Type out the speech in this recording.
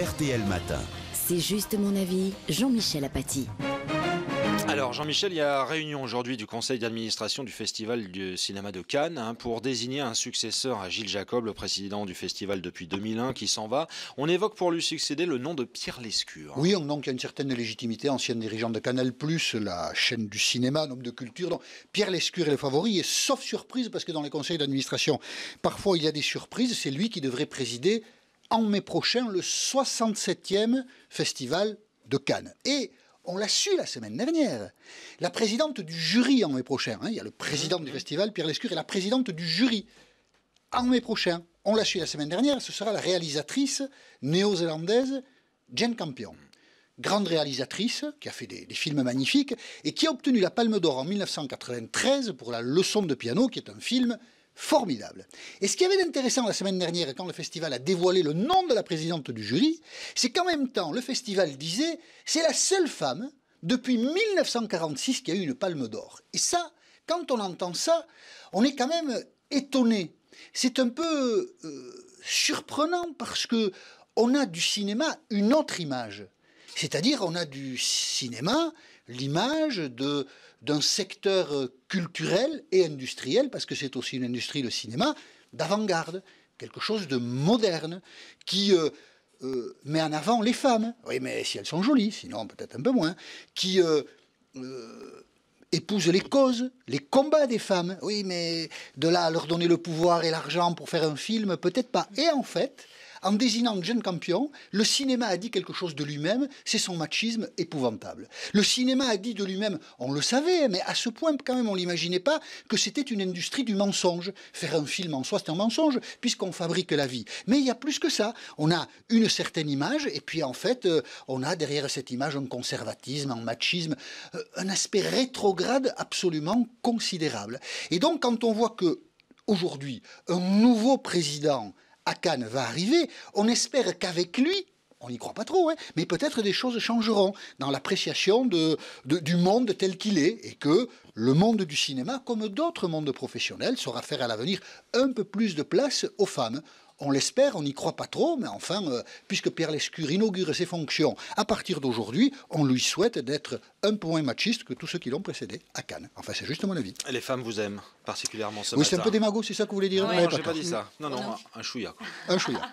RTL Matin. C'est juste mon avis, Jean-Michel Apathy. Alors Jean-Michel, il y a réunion aujourd'hui du conseil d'administration du Festival du cinéma de Cannes hein, pour désigner un successeur à Gilles Jacob, le président du festival depuis 2001 qui s'en va. On évoque pour lui succéder le nom de Pierre Lescure. Oui, un nom qui a une certaine légitimité, ancien dirigeant de Canal+, la chaîne du cinéma, un homme de culture. Donc Pierre Lescure est le favori et sauf surprise parce que dans les conseils d'administration, parfois il y a des surprises, c'est lui qui devrait présider en mai prochain le 67e festival de Cannes. Et on l'a su la semaine dernière. La présidente du jury en mai prochain, hein, il y a le président du mmh. festival, Pierre Lescure, et la présidente du jury en mai prochain. On l'a su la semaine dernière, ce sera la réalisatrice néo-zélandaise Jane Campion. Grande réalisatrice qui a fait des, des films magnifiques et qui a obtenu la Palme d'Or en 1993 pour La leçon de piano, qui est un film formidable. Et ce qui avait d'intéressant la semaine dernière, quand le festival a dévoilé le nom de la présidente du jury, c'est qu'en même temps, le festival disait, c'est la seule femme depuis 1946 qui a eu une palme d'or. Et ça, quand on entend ça, on est quand même étonné. C'est un peu euh, surprenant parce que on a du cinéma une autre image. C'est-à-dire, on a du cinéma l'image de d'un secteur euh, culturel et industriel, parce que c'est aussi une industrie, le cinéma, d'avant-garde, quelque chose de moderne, qui euh, euh, met en avant les femmes, oui, mais si elles sont jolies, sinon peut-être un peu moins, qui épouse les causes, les combats des femmes, oui, mais de là à leur donner le pouvoir et l'argent pour faire un film, peut-être pas. Et en fait, en désignant John campion, le cinéma a dit quelque chose de lui-même, c'est son machisme épouvantable. Le cinéma a dit de lui-même, on le savait, mais à ce point quand même on l'imaginait pas, que c'était une industrie du mensonge. Faire un film en soi, c'est un mensonge, puisqu'on fabrique la vie. Mais il y a plus que ça. On a une certaine image, et puis en fait, euh, on a derrière cette image un conservatisme, un machisme, euh, un aspect rétrograde absolument considérable. Et donc quand on voit que aujourd'hui, un nouveau président Cannes va arriver, on espère qu'avec lui, on n'y croit pas trop, hein, mais peut-être des choses changeront dans l'appréciation du monde tel qu'il est, et que le monde du cinéma, comme d'autres mondes professionnels, saura faire à l'avenir un peu plus de place aux femmes on l'espère, on n'y croit pas trop, mais enfin, euh, puisque Pierre Lescure inaugure ses fonctions à partir d'aujourd'hui, on lui souhaite d'être un peu moins machiste que tous ceux qui l'ont précédé à Cannes. Enfin, c'est justement mon avis. les femmes vous aiment particulièrement ce oui, matin. Oui, c'est un peu démago, c'est ça que vous voulez dire Non, je pas, dit ça. Non, non, non. un chouïa. Un chouïa.